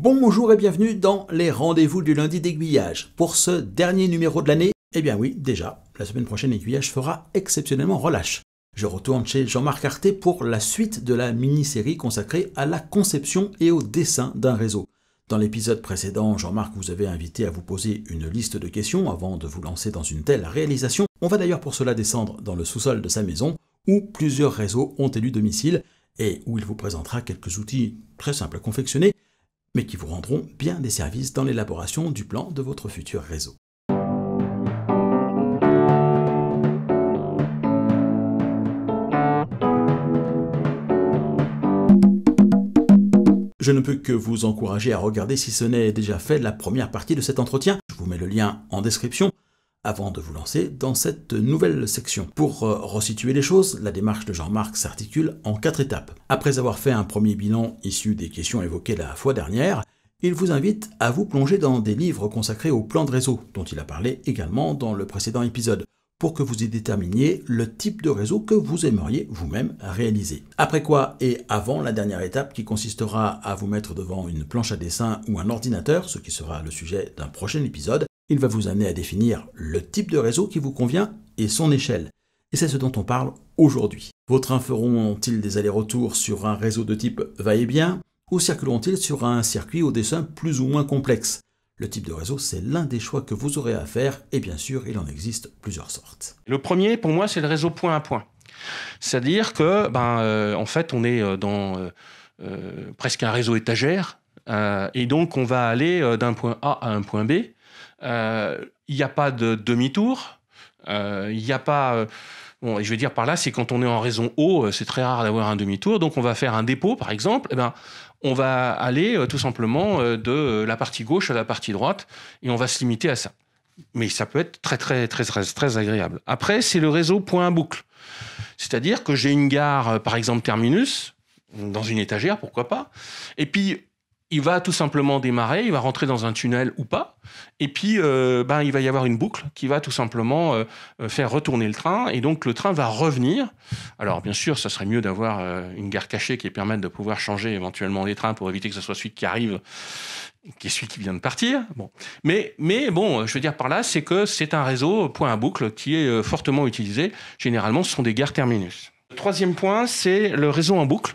Bonjour et bienvenue dans les rendez-vous du lundi d'aiguillage. Pour ce dernier numéro de l'année, eh bien oui, déjà, la semaine prochaine, l'aiguillage fera exceptionnellement relâche. Je retourne chez Jean-Marc Arté pour la suite de la mini-série consacrée à la conception et au dessin d'un réseau. Dans l'épisode précédent, Jean-Marc vous avait invité à vous poser une liste de questions avant de vous lancer dans une telle réalisation. On va d'ailleurs pour cela descendre dans le sous-sol de sa maison, où plusieurs réseaux ont élu domicile, et où il vous présentera quelques outils très simples à confectionner, mais qui vous rendront bien des services dans l'élaboration du plan de votre futur réseau. Je ne peux que vous encourager à regarder si ce n'est déjà fait la première partie de cet entretien. Je vous mets le lien en description avant de vous lancer dans cette nouvelle section. Pour euh, resituer les choses, la démarche de Jean-Marc s'articule en quatre étapes. Après avoir fait un premier bilan issu des questions évoquées la fois dernière, il vous invite à vous plonger dans des livres consacrés au plan de réseau, dont il a parlé également dans le précédent épisode, pour que vous y déterminiez le type de réseau que vous aimeriez vous-même réaliser. Après quoi, et avant la dernière étape qui consistera à vous mettre devant une planche à dessin ou un ordinateur, ce qui sera le sujet d'un prochain épisode, il va vous amener à définir le type de réseau qui vous convient et son échelle. Et c'est ce dont on parle aujourd'hui. Vos trains feront-ils des allers-retours sur un réseau de type va-et-bien ou circuleront-ils sur un circuit au dessin plus ou moins complexe le type de réseau, c'est l'un des choix que vous aurez à faire, et bien sûr, il en existe plusieurs sortes. Le premier, pour moi, c'est le réseau point à point. C'est-à-dire que, ben, euh, en fait, on est euh, dans euh, presque un réseau étagère, et donc on va aller d'un point A à un point B, euh, il n'y a pas de demi-tour. Euh, il n'y a pas. Euh, bon, et je veux dire par là, c'est quand on est en raison haut, c'est très rare d'avoir un demi-tour. Donc on va faire un dépôt, par exemple. Eh ben, on va aller tout simplement de la partie gauche à la partie droite et on va se limiter à ça. Mais ça peut être très très très très, très agréable. Après, c'est le réseau point boucle. C'est-à-dire que j'ai une gare, par exemple Terminus, dans une étagère, pourquoi pas. Et puis il va tout simplement démarrer, il va rentrer dans un tunnel ou pas, et puis euh, ben, il va y avoir une boucle qui va tout simplement euh, euh, faire retourner le train, et donc le train va revenir. Alors bien sûr, ça serait mieux d'avoir une gare cachée qui permette de pouvoir changer éventuellement les trains pour éviter que ce soit celui qui arrive, qui est celui qui vient de partir. Bon. Mais, mais bon, je veux dire par là, c'est que c'est un réseau point à boucle qui est fortement utilisé. Généralement, ce sont des gares terminus. Le troisième point, c'est le réseau en boucle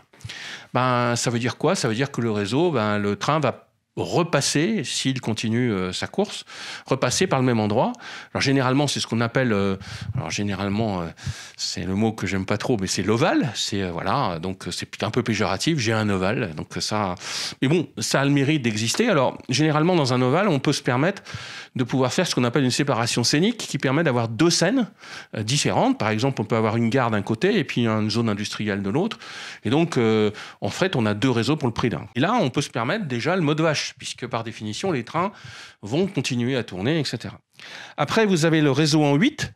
ben, ça veut dire quoi Ça veut dire que le réseau, ben, le train va repasser, s'il continue euh, sa course, repasser par le même endroit. Alors généralement, c'est ce qu'on appelle, euh, alors généralement, euh, c'est le mot que j'aime pas trop, mais c'est l'ovale. C'est voilà, donc c'est un peu péjoratif. J'ai un ovale, donc ça. Mais bon, ça a le mérite d'exister. Alors généralement, dans un ovale, on peut se permettre de pouvoir faire ce qu'on appelle une séparation scénique, qui permet d'avoir deux scènes différentes. Par exemple, on peut avoir une gare d'un côté et puis une zone industrielle de l'autre. Et donc, en fait, on a deux réseaux pour le prix d'un. Et là, on peut se permettre déjà le mode vache puisque par définition, les trains vont continuer à tourner, etc. Après, vous avez le réseau en 8.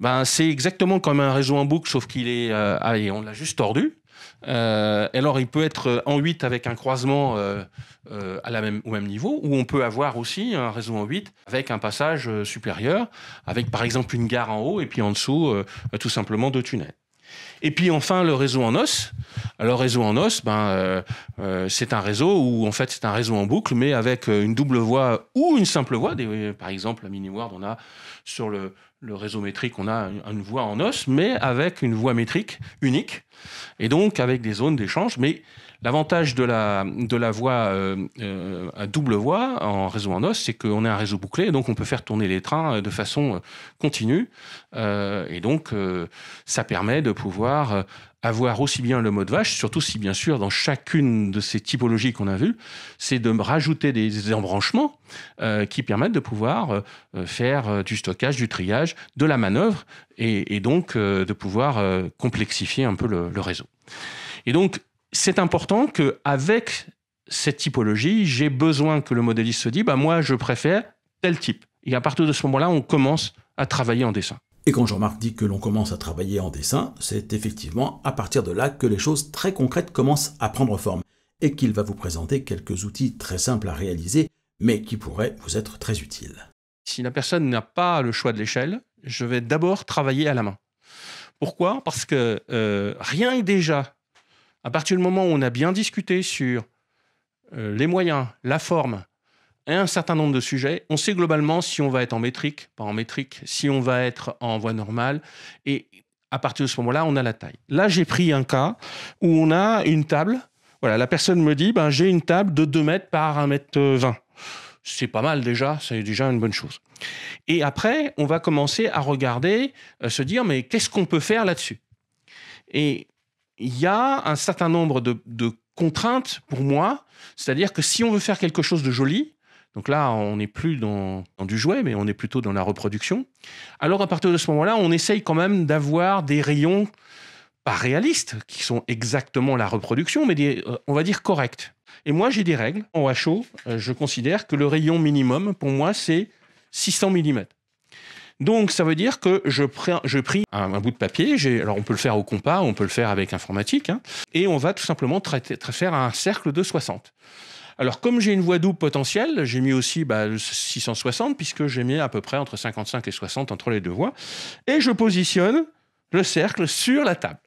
Ben, c'est exactement comme un réseau en boucle, sauf qu'il est... Euh, allez, on l'a juste tordu. Euh, alors, il peut être en 8 avec un croisement euh, à la même, au même niveau, ou on peut avoir aussi un réseau en 8 avec un passage supérieur, avec par exemple une gare en haut et puis en dessous, tout simplement deux tunnels. Et puis enfin, le réseau en os. Alors, réseau en os, ben, euh, euh, c'est un réseau où, en fait, c'est un réseau en boucle, mais avec euh, une double voie ou une simple voie. par exemple, à MiniWord, on a sur le, réseau métrique, on a une voie en os, mais avec une voie métrique unique, et donc avec des zones d'échange. Mais L'avantage de la, de la voie euh, euh, à double voie en réseau en os, c'est qu'on est un réseau bouclé, donc on peut faire tourner les trains euh, de façon continue. et donc, ça permet de pouvoir avoir aussi bien le mode vache, surtout si bien sûr dans chacune de ces typologies qu'on a vues, c'est de rajouter des embranchements qui permettent de pouvoir faire du stockage, du triage, de la manœuvre et, donc de pouvoir complexifier un peu le, le réseau. Et donc c'est important que avec cette typologie, j'ai besoin que le modéliste se dise bah, moi, je préfère tel type. Et à partir de ce moment-là, on commence à travailler en dessin. Et quand Jean-Marc dit que l'on commence à travailler en dessin, c'est effectivement à partir de là que les choses très concrètes commencent à prendre forme et qu'il va vous présenter quelques outils très simples à réaliser, mais qui pourraient vous être très utiles. Si la personne n'a pas le choix de l'échelle, je vais d'abord travailler à la main. Pourquoi Parce que euh, rien que déjà à partir du moment où on a bien discuté sur euh, les moyens, la forme et un certain nombre de sujets, on sait globalement si on va être en métrique, pas en métrique, si on va être en voie normale. Et à partir de ce moment-là, on a la taille. Là, j'ai pris un cas où on a une table. Voilà, la personne me dit, ben, j'ai une table de 2 mètres par 1 mètre 20. C'est pas mal déjà, c'est déjà une bonne chose. Et après, on va commencer à regarder, euh, se dire, mais qu'est-ce qu'on peut faire là-dessus Et il y a un certain nombre de, contraintes pour moi. C'est-à-dire que si on veut faire quelque chose de joli, donc là, on n'est plus dans, du jouet, mais on est plutôt dans la reproduction. Alors à partir de ce moment-là, on essaye quand même d'avoir des rayons pas réalistes, qui sont exactement la reproduction, mais euh, on va dire corrects. Et moi, j'ai des règles. En HO, euh, je considère que le rayon minimum, pour moi, c'est 600 mm. Donc ça veut dire que je, prends, je pris un, bout de papier, alors on peut le faire au compas, on peut le faire avec informatique, hein, et on va tout simplement traiter, faire un cercle de 60. Alors, comme j'ai une voix double potentielle, j'ai mis aussi 660, bah, puisque j'ai mis à peu près entre 55 et 60 entre les deux voies. Et je positionne le cercle sur la table.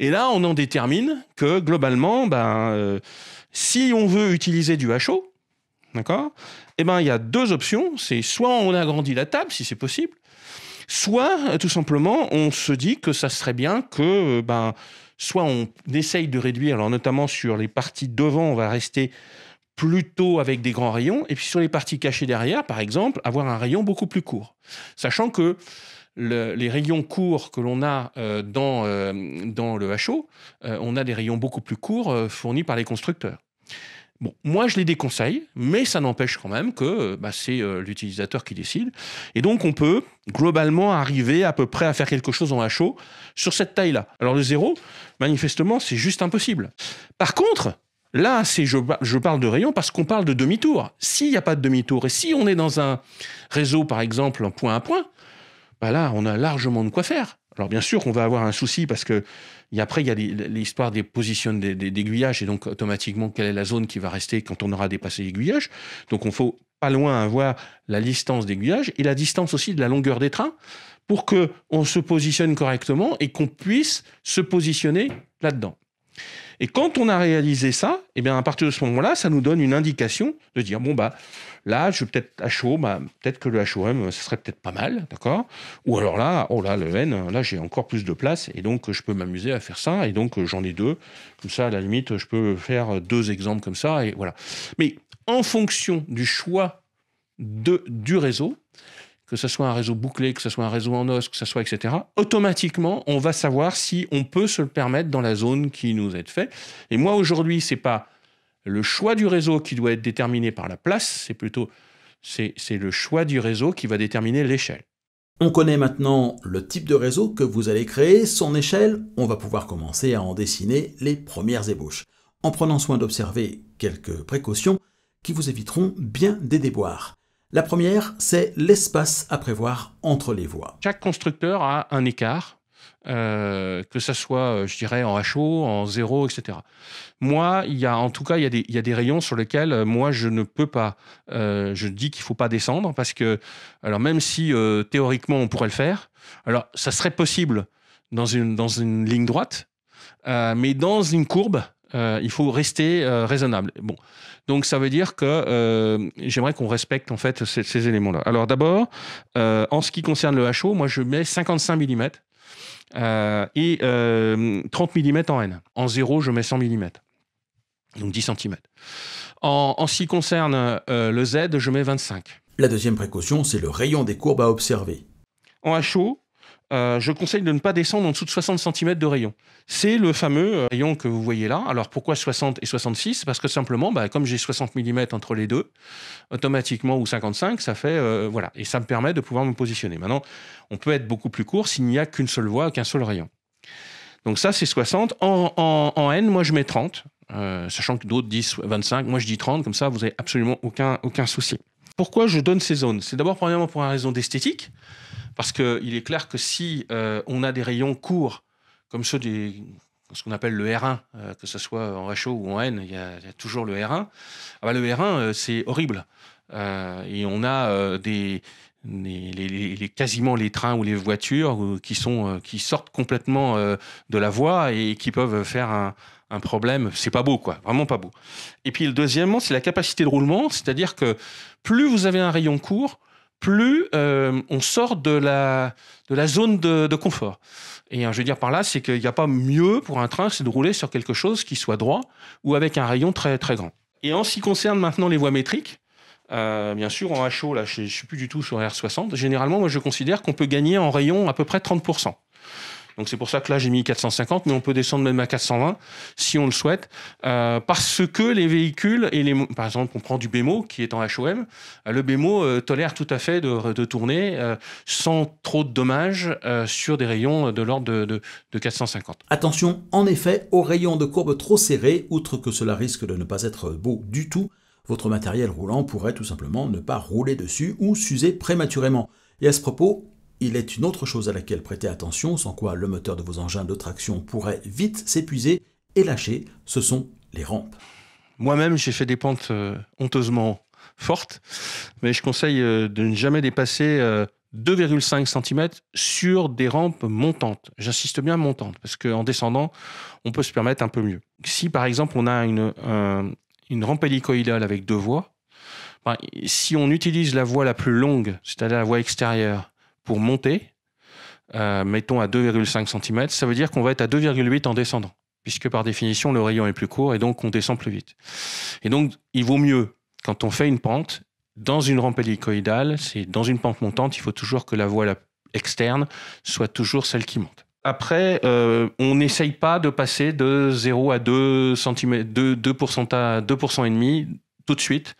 Et là, on en détermine que globalement, ben euh, si on veut utiliser du HO, d'accord Eh ben, il y a deux options. C'est soit on agrandit la table, si c'est possible, soit tout simplement on se dit que ça serait bien que, euh, ben, soit on essaye de réduire, alors notamment sur les parties devant, on va rester plutôt avec des grands rayons, et puis sur les parties cachées derrière, par exemple, avoir un rayon beaucoup plus court. Sachant que les rayons courts que l'on a euh, dans, euh, dans le HO, on a des rayons beaucoup plus courts fournis par les constructeurs. Bon, moi, je les déconseille, mais ça n'empêche quand même que euh, bah, c'est euh, l'utilisateur qui décide. Et donc, on peut globalement arriver à peu près à faire quelque chose en HO sur cette taille-là. Alors, le zéro, manifestement, c'est juste impossible. Par contre, là, c'est je, parle de rayon parce qu'on parle de demi-tour. S'il n'y a pas de demi-tour, et si on est dans un réseau, par exemple, point à point, bah là, on a largement de quoi faire. Alors bien sûr qu'on va avoir un souci parce que après, il y a l'histoire des positions d'aiguillage et donc automatiquement quelle est la zone qui va rester quand on aura dépassé l'aiguillage. Donc on faut pas loin avoir la distance d'aiguillage et la distance aussi de la longueur des trains pour que on se positionne correctement et qu'on puisse se positionner là-dedans. Et quand on a réalisé ça, eh bien à partir de ce moment-là, ça nous donne une indication de dire bon bah là, je vais peut-être à chaud, bah, peut-être que le HOM, ce serait peut-être pas mal, d'accord Ou alors là, oh là, le N, là j'ai encore plus de place et donc je peux m'amuser à faire ça et donc j'en ai deux. Comme ça, à la limite, je peux faire deux exemples comme ça et voilà. Mais en fonction du choix de, du réseau, que ce soit un réseau bouclé, que ce soit un réseau en os, que ce soit, etc., automatiquement, on va savoir si on peut se le permettre dans la zone qui nous est faite. Et moi, aujourd'hui, ce n'est pas le choix du réseau qui doit être déterminé par la place, c'est plutôt c'est le choix du réseau qui va déterminer l'échelle. On connaît maintenant le type de réseau que vous allez créer, son échelle, on va pouvoir commencer à en dessiner les premières ébauches, en prenant soin d'observer quelques précautions qui vous éviteront bien des déboires. La première, c'est l'espace à prévoir entre les voies. Chaque constructeur a un écart euh, que ça soit, euh, je dirais, en HO, en 0, etc. Moi, il y a, en tout cas, il y, a des, rayons sur lesquels, euh, moi, je ne peux pas. je dis qu'il ne faut pas descendre parce que, alors, même si théoriquement, on pourrait le faire, alors, ça serait possible dans une, dans une ligne droite, mais dans une courbe, euh, il faut rester euh, raisonnable. Bon, donc ça veut dire que euh, j'aimerais qu'on respecte en fait ces, éléments-là. Alors d'abord, en ce qui concerne le HO, moi je mets 55 mm et 30 mm en N. En 0, je mets 100 mm, donc 10 cm. En, en ce qui concerne le Z, je mets 25. La deuxième précaution, c'est le rayon des courbes à observer. En HO, euh, je conseille de ne pas descendre en dessous de 60 cm de rayon. C'est le fameux euh, rayon que vous voyez là. Alors pourquoi 60 et 66 Parce que simplement, bah, comme j'ai 60 mm entre les deux, automatiquement, ou 55, ça fait... Euh, voilà, et ça me permet de pouvoir me positionner. Maintenant, on peut être beaucoup plus court s'il n'y a qu'une seule voie, qu'un seul rayon. Donc ça, c'est 60. En, N, moi, je mets 30, sachant que d'autres disent 25. Moi, je dis 30, comme ça, vous n'avez absolument aucun, aucun souci. Pourquoi je donne ces zones C'est d'abord, premièrement, pour une raison d'esthétique. Parce qu'il est clair que si euh, on a des rayons courts, comme ceux des ce qu'on appelle le R1, euh, que ce soit en réchaud ou en N, il y, a toujours le R1. Ah bah, le R1, euh, c'est horrible. et on a des, les, quasiment les trains ou les voitures qui, sont, qui sortent complètement de la voie et qui peuvent faire un, problème. C'est pas beau, quoi. Vraiment pas beau. Et puis, le deuxièmement, c'est la capacité de roulement. C'est-à-dire que plus vous avez un rayon court, plus euh, on sort de la, de la zone de, confort. Et hein, je veux dire par là, c'est qu'il n'y a pas mieux pour un train, c'est de rouler sur quelque chose qui soit droit ou avec un rayon très, très grand. Et en ce qui concerne maintenant les voies métriques, euh, bien sûr, en HO, là, je ne suis plus du tout sur R60. Généralement, moi, je considère qu'on peut gagner en rayon à peu près 30%. Donc c'est pour ça que là j'ai mis 450, mais on peut descendre même à 420 si on le souhaite, euh, parce que les véhicules et les, par exemple on prend du BMO qui est en HOM, euh, le BMO euh, tolère tout à fait de, tourner sans trop de dommages sur des rayons de l'ordre de, de 450. Attention en effet aux rayons de courbe trop serrés, outre que cela risque de ne pas être beau du tout, votre matériel roulant pourrait tout simplement ne pas rouler dessus ou s'user prématurément. Et à ce propos, il est une autre chose à laquelle prêter attention, sans quoi le moteur de vos engins de traction pourrait vite s'épuiser et lâcher, ce sont les rampes. Moi-même, j'ai fait des pentes euh, honteusement fortes, mais je conseille euh, de ne jamais dépasser 2,5 euh, cm sur des rampes montantes. J'insiste bien montantes, parce qu'en descendant, on peut se permettre un peu mieux. Si par exemple on a une, rampe hélicoïdale avec deux voies, ben, si on utilise la voie la plus longue, c'est-à-dire la voie extérieure, pour monter, euh, mettons à 2,5 cm, ça veut dire qu'on va être à 2,8 en descendant, puisque par définition, le rayon est plus court et donc on descend plus vite. Et donc, il vaut mieux, quand on fait une pente, dans une rampe hélicoïdale, c'est dans une pente montante, il faut toujours que la voie externe soit toujours celle qui monte. Après, euh, on n'essaye pas de passer de 0 à 2 cm, 2, à 2% et demi tout de suite,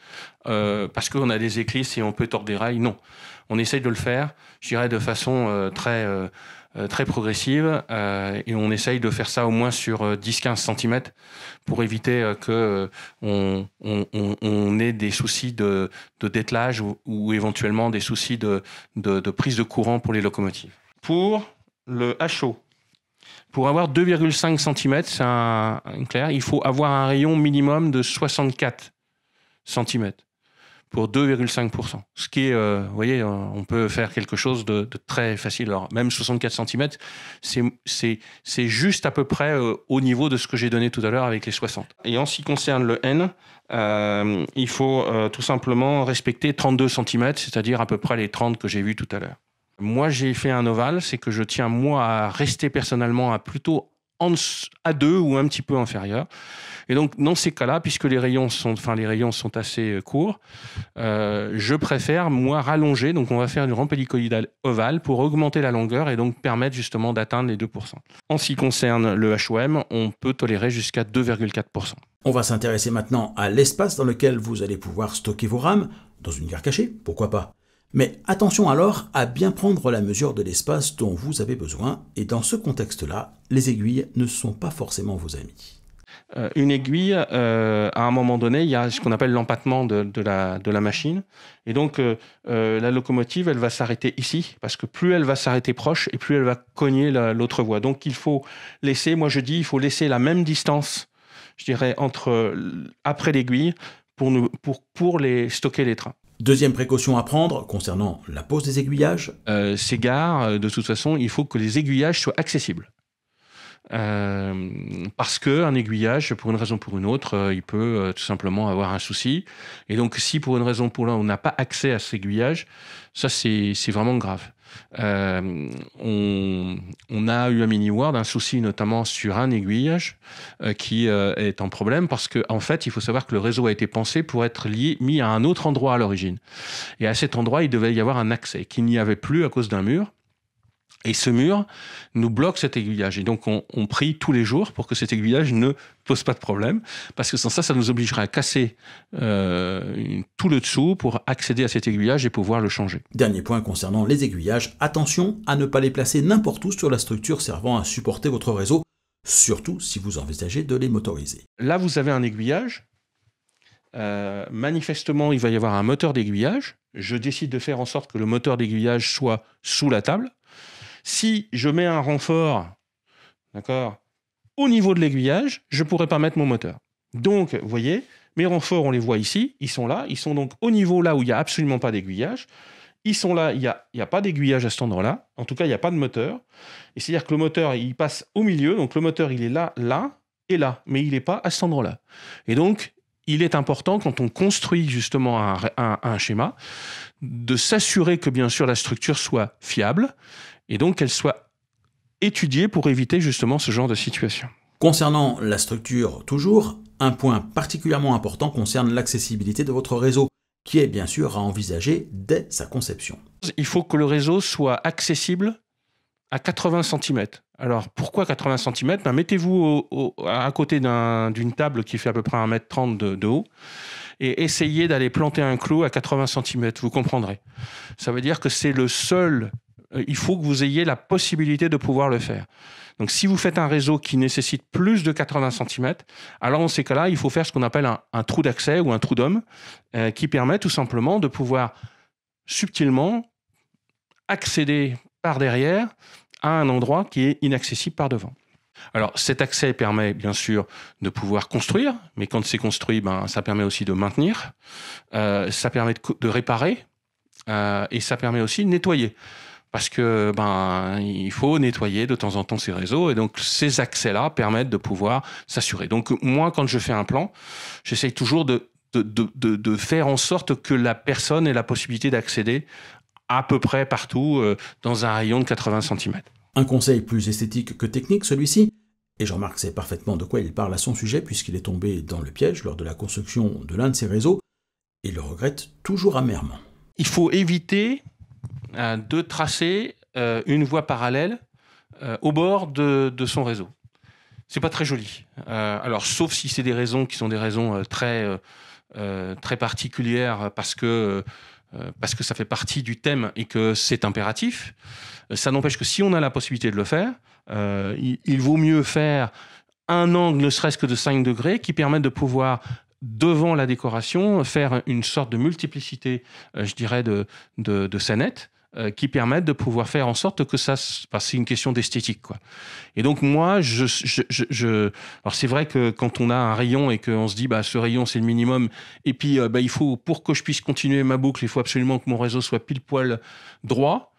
euh, parce qu'on a des éclisses et on peut tordre des rails. Non. On essaye de le faire, je dirais, de façon euh, très, euh, euh, très progressive. et on essaye de faire ça au moins sur 10-15 cm pour éviter que on, ait des soucis de, dételage ou, éventuellement des soucis de, prise de courant pour les locomotives. Pour le HO, pour avoir 2,5 cm, c'est clair, il faut avoir un rayon minimum de 64 cm pour 2,5%. Ce qui est, euh, vous voyez, euh, on peut faire quelque chose de, très facile. Alors, même 64 cm, c'est juste à peu près euh, au niveau de ce que j'ai donné tout à l'heure avec les 60. Et en ce qui concerne le N, il faut tout simplement respecter 32 cm, c'est-à-dire à peu près les 30 que j'ai vus tout à l'heure. Moi, j'ai fait un ovale, c'est que je tiens, moi, à rester personnellement à plutôt à 2 ou un petit peu inférieur. Et donc, dans ces cas-là, puisque les rayons sont, enfin, les rayons sont assez euh, courts, euh, je préfère, moi, rallonger. Donc, on va faire une rampe hélicoïdale ovale pour augmenter la longueur et donc permettre justement d'atteindre les 2%. En ce qui concerne le HOM, on peut tolérer jusqu'à 2,4%. On va s'intéresser maintenant à l'espace dans lequel vous allez pouvoir stocker vos rames, dans une gare cachée, pourquoi pas. Mais attention alors à bien prendre la mesure de l'espace dont vous avez besoin, et dans ce contexte-là, les aiguilles ne sont pas forcément vos amis. Euh, une aiguille, euh, à un moment donné, il y a ce qu'on appelle l'empattement de, la, machine. Et donc, euh, la locomotive, elle va s'arrêter ici, parce que plus elle va s'arrêter proche, et plus elle va cogner l'autre voie. Donc, il faut laisser, moi je dis, il faut laisser la même distance, je dirais, entre après l'aiguille, pour, pour les, stocker les trains. Deuxième précaution à prendre concernant la pose des aiguillages euh, Ces euh, de toute façon, il faut que les aiguillages soient accessibles. Euh, parce qu'un aiguillage, pour une raison ou pour une autre, euh, il peut tout simplement avoir un souci. Et donc, si pour une raison ou pour l'autre, on n'a pas accès à ces aiguillage, ça, c'est vraiment grave. Euh, on, a eu à Mini World un souci notamment sur un aiguillage euh, qui euh, est en problème parce qu'en fait, il faut savoir que le réseau a été pensé pour être lié, mis à un autre endroit à l'origine. Et à cet endroit, il devait y avoir un accès qu'il n'y avait plus à cause d'un mur. Et ce mur nous bloque cet aiguillage. Et donc, on, prie tous les jours pour que cet aiguillage ne pose pas de problème, parce que sans ça, ça nous obligerait à casser euh, tout le dessous pour accéder à cet aiguillage et pouvoir le changer. Dernier point concernant les aiguillages, attention à ne pas les placer n'importe où sur la structure servant à supporter votre réseau, surtout si vous envisagez de les motoriser. Là, vous avez un aiguillage. Euh, manifestement, il va y avoir un moteur d'aiguillage. Je décide de faire en sorte que le moteur d'aiguillage soit sous la table si je mets un renfort, d'accord, au niveau de l'aiguillage, je ne pourrais pas mettre mon moteur. Donc, vous voyez, mes renforts, on les voit ici, ils sont là, ils sont donc au niveau là où il n'y a absolument pas d'aiguillage. Ils sont là, il n'y a, a, pas d'aiguillage à cet endroit-là. En tout cas, il n'y a pas de moteur. Et c'est-à-dire que le moteur, il passe au milieu. Donc le moteur, il est là, là et là. Mais il n'est pas à cet endroit-là. Et donc, il est important, quand on construit justement un, un schéma, de s'assurer que bien sûr la structure soit fiable et donc qu'elle soit étudiée pour éviter justement ce genre de situation. Concernant la structure, toujours, un point particulièrement important concerne l'accessibilité de votre réseau, qui est bien sûr à envisager dès sa conception. Il faut que le réseau soit accessible à 80 cm. Alors pourquoi 80 cm ben, Mettez-vous à côté d'une table qui fait à peu près 1m30 de, de haut et essayez d'aller planter un clou à 80 cm, vous comprendrez. Ça veut dire que c'est le seul euh, il faut que vous ayez la possibilité de pouvoir le faire. Donc si vous faites un réseau qui nécessite plus de 80 cm, alors dans ces cas-là, il faut faire ce qu'on appelle un, trou d'accès ou un trou d'homme, euh, qui permet tout simplement de pouvoir subtilement accéder par derrière à un endroit qui est inaccessible par devant. Alors cet accès permet bien sûr de pouvoir construire, mais quand c'est construit, ben, ça permet aussi de maintenir, euh, ça permet de, réparer et ça permet aussi de nettoyer parce que ben il faut nettoyer de temps en temps ces réseaux et donc ces accès-là permettent de pouvoir s'assurer. Donc moi, quand je fais un plan, j'essaye toujours de de, faire en sorte que la personne ait la possibilité d'accéder à peu près partout euh, dans un rayon de 80 cm. Un conseil plus esthétique que technique, celui-ci. Et jean remarque c'est parfaitement de quoi il parle à son sujet, puisqu'il est tombé dans le piège lors de la construction de l'un de ces réseaux, et le regrette toujours amèrement. Il faut éviter de tracer euh, une voie parallèle euh, au bord de, son réseau. C'est pas très joli. Euh, alors, sauf si c'est des raisons qui sont des raisons très, très particulières parce que parce que ça fait partie du thème et que c'est impératif. Ça n'empêche que si on a la possibilité de le faire, il, vaut mieux faire un angle, ne serait-ce que de 5 degrés, qui permet de pouvoir devant la décoration, faire une sorte de multiplicité, je dirais, de, de, de scénettes, euh, qui permettent de pouvoir faire en sorte que ça, enfin, c'est une question d'esthétique, quoi. Et donc moi, je, alors c'est vrai que quand on a un rayon et qu'on se dit, bah ce rayon c'est le minimum, et puis euh, bah il faut pour que je puisse continuer ma boucle, il faut absolument que mon réseau soit pile poil droit.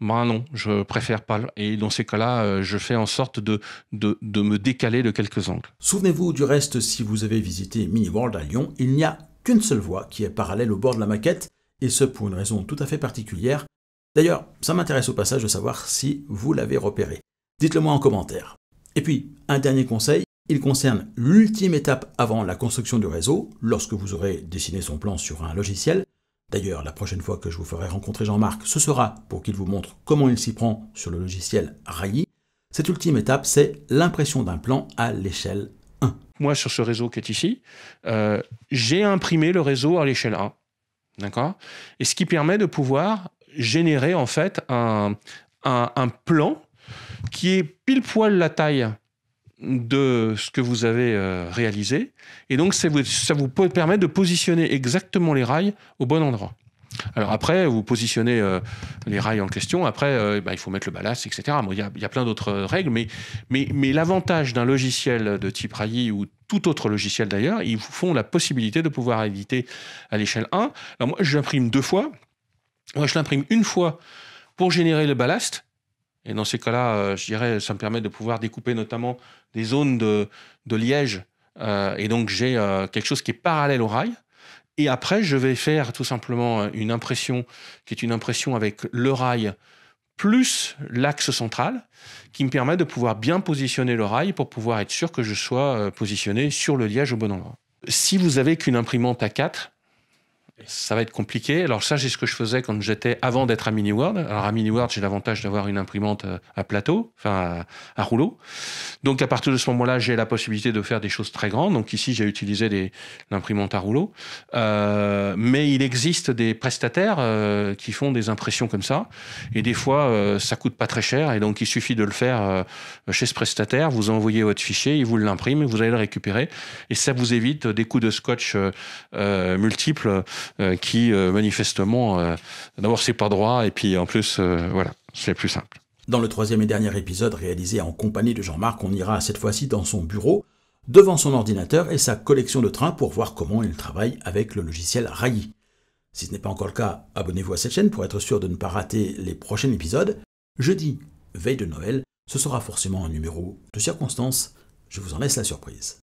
Ben non, je préfère pas. Et dans ces cas-là, euh, je fais en sorte de, de, de me décaler de quelques angles. Souvenez-vous du reste, si vous avez visité Mini World à Lyon, il n'y a qu'une seule voie qui est parallèle au bord de la maquette, et ce pour une raison tout à fait particulière, D'ailleurs, ça m'intéresse au passage de savoir si vous l'avez repéré. Dites-le moi en commentaire. Et puis, un dernier conseil, il concerne l'ultime étape avant la construction du réseau, lorsque vous aurez dessiné son plan sur un logiciel. D'ailleurs, la prochaine fois que je vous ferai rencontrer Jean-Marc, ce sera pour qu'il vous montre comment il s'y prend sur le logiciel Rayi. Cette ultime étape, c'est l'impression d'un plan à l'échelle 1. Moi, sur ce réseau qui est ici, euh, j'ai imprimé le réseau à l'échelle 1. D'accord Et ce qui permet de pouvoir générer en fait un, un, plan qui est pile poil la taille de ce que vous avez euh, réalisé. Et donc, ça vous, permet de positionner exactement les rails au bon endroit. Alors après, vous positionnez euh, les rails en question, après, euh, bah, il faut mettre le ballast, etc. Il y, a plein d'autres règles, mais, mais, l'avantage d'un logiciel de type RAI ou tout autre logiciel d'ailleurs, ils vous font la possibilité de pouvoir éviter à l'échelle 1. Alors moi, j'imprime deux fois je l'imprime une fois pour générer le ballast. Et dans ces cas-là, euh, je dirais, ça me permet de pouvoir découper notamment des zones de, liège. Euh, et donc, j'ai euh, quelque chose qui est parallèle au rail. Et après, je vais faire tout simplement une impression qui est une impression avec le rail plus l'axe central qui me permet de pouvoir bien positionner le rail pour pouvoir être sûr que je sois positionné sur le liège au bon endroit. Si vous avez qu'une imprimante A4, ça va être compliqué. Alors ça, c'est ce que je faisais quand j'étais avant d'être à Mini Alors à Mini j'ai l'avantage d'avoir une imprimante euh, à plateau, enfin à, rouleau. Donc à partir de ce moment-là, j'ai la possibilité de faire des choses très grandes. Donc ici, j'ai utilisé l'imprimante à rouleau. Euh, mais il existe des prestataires euh, qui font des impressions comme ça. Et des fois, ça coûte pas très cher. Et donc il suffit de le faire chez ce prestataire. Vous envoyez votre fichier, il vous l'imprime, vous allez le récupérer. Et ça vous évite des coups de scotch multiples. Euh, qui euh, manifestement, d'abord euh, pas droit et puis en plus voilà, c'est plus simple. Dans le troisième et dernier épisode réalisé en compagnie de Jean-Marc, on ira cette fois-ci dans son bureau, devant son ordinateur et sa collection de trains pour voir comment il travaille avec le logiciel Raili. Si ce n'est pas encore le cas, abonnez-vous à cette chaîne pour être sûr de ne pas rater les prochains épisodes. Jeudi, veille de Noël, ce sera forcément un numéro de circonstance. Je vous en laisse la surprise.